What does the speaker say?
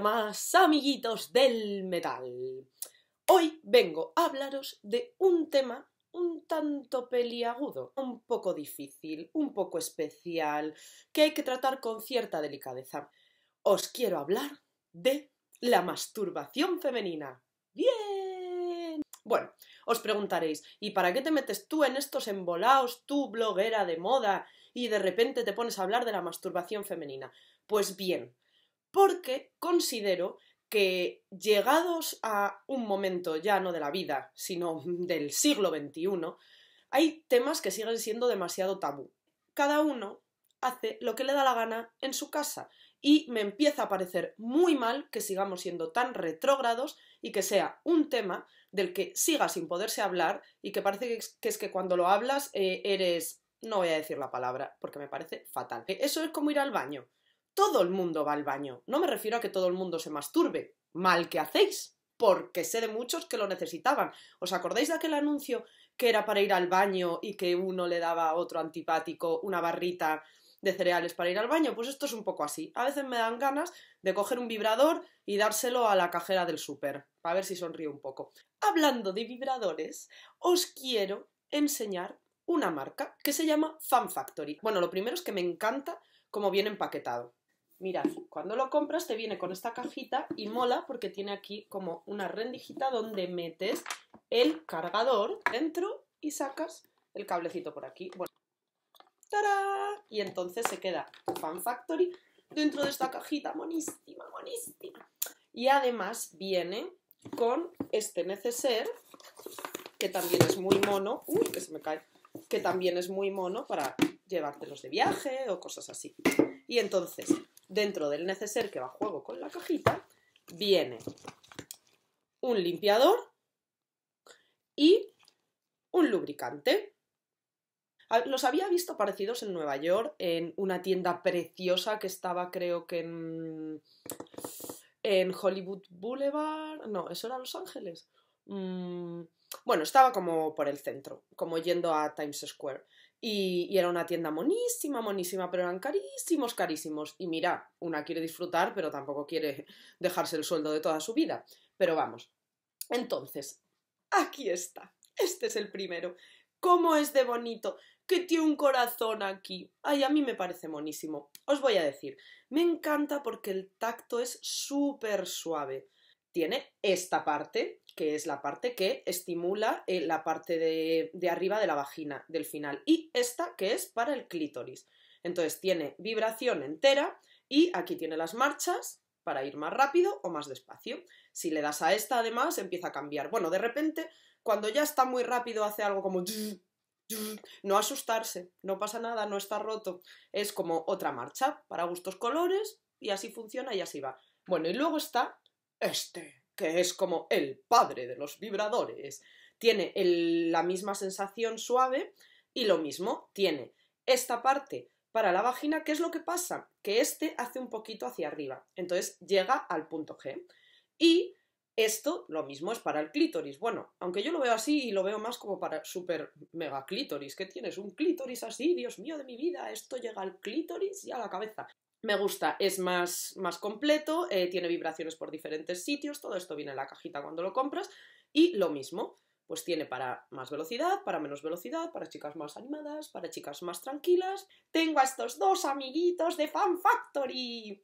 más, amiguitos del metal. Hoy vengo a hablaros de un tema un tanto peliagudo, un poco difícil, un poco especial, que hay que tratar con cierta delicadeza. Os quiero hablar de la masturbación femenina. ¡Bien! Bueno, os preguntaréis, ¿y para qué te metes tú en estos embolaos, tú bloguera de moda, y de repente te pones a hablar de la masturbación femenina? Pues bien, porque considero que llegados a un momento ya no de la vida, sino del siglo XXI, hay temas que siguen siendo demasiado tabú. Cada uno hace lo que le da la gana en su casa y me empieza a parecer muy mal que sigamos siendo tan retrógrados y que sea un tema del que siga sin poderse hablar y que parece que es que, cuando lo hablas eh, eres... no voy a decir la palabra porque me parece fatal. Eh, eso es como ir al baño todo el mundo va al baño. No me refiero a que todo el mundo se masturbe. Mal que hacéis, porque sé de muchos que lo necesitaban. ¿Os acordáis de aquel anuncio que era para ir al baño y que uno le daba a otro antipático una barrita de cereales para ir al baño? Pues esto es un poco así. A veces me dan ganas de coger un vibrador y dárselo a la cajera del súper, para ver si sonríe un poco. Hablando de vibradores, os quiero enseñar una marca que se llama Fan Factory. Bueno, lo primero es que me encanta cómo viene empaquetado mirad, cuando lo compras te viene con esta cajita y mola porque tiene aquí como una rendijita donde metes el cargador dentro y sacas el cablecito por aquí. Bueno, Y entonces se queda Fan Factory dentro de esta cajita monísima, monísima. Y además viene con este neceser, que también es muy mono, uy, que se me cae, que también es muy mono para llevártelos de viaje o cosas así. Y entonces, dentro del neceser que va a juego con la cajita, viene un limpiador y un lubricante. Los había visto parecidos en Nueva York, en una tienda preciosa que estaba creo que en, Hollywood Boulevard. No, eso era Los Ángeles. Mm, bueno, estaba como por el centro, como yendo a Times Square. Y, era una tienda monísima, monísima, pero eran carísimos, carísimos. Y mira, una quiere disfrutar, pero tampoco quiere dejarse el sueldo de toda su vida. Pero vamos. Entonces, aquí está. Este es el primero. ¿Cómo es de bonito? Que tiene un corazón aquí. Ay, a mí me parece monísimo. Os voy a decir, me encanta porque el tacto es súper suave tiene esta parte, que es la parte que estimula eh, la parte de, de, arriba de la vagina, del final, y esta que es para el clítoris. Entonces tiene vibración entera y aquí tiene las marchas para ir más rápido o más despacio. Si le das a esta además empieza a cambiar. Bueno, de repente cuando ya está muy rápido hace algo como no asustarse, no pasa nada, no está roto. Es como otra marcha para gustos colores y así funciona y así va. Bueno, y luego está este, que es como el padre de los vibradores, tiene la misma sensación suave y lo mismo tiene esta parte para la vagina, ¿qué es lo que pasa? Que este hace un poquito hacia arriba, entonces llega al punto G. Y esto lo mismo es para el clítoris. Bueno, aunque yo lo veo así y lo veo más como para super mega clítoris, que tienes un clítoris así, Dios mío de mi vida, esto llega al clítoris y a la cabeza. Me gusta, es más, más completo, eh, tiene vibraciones por diferentes sitios, todo esto viene en la cajita cuando lo compras. Y lo mismo, pues tiene para más velocidad, para menos velocidad, para chicas más animadas, para chicas más tranquilas. Tengo a estos dos amiguitos de Fan Factory.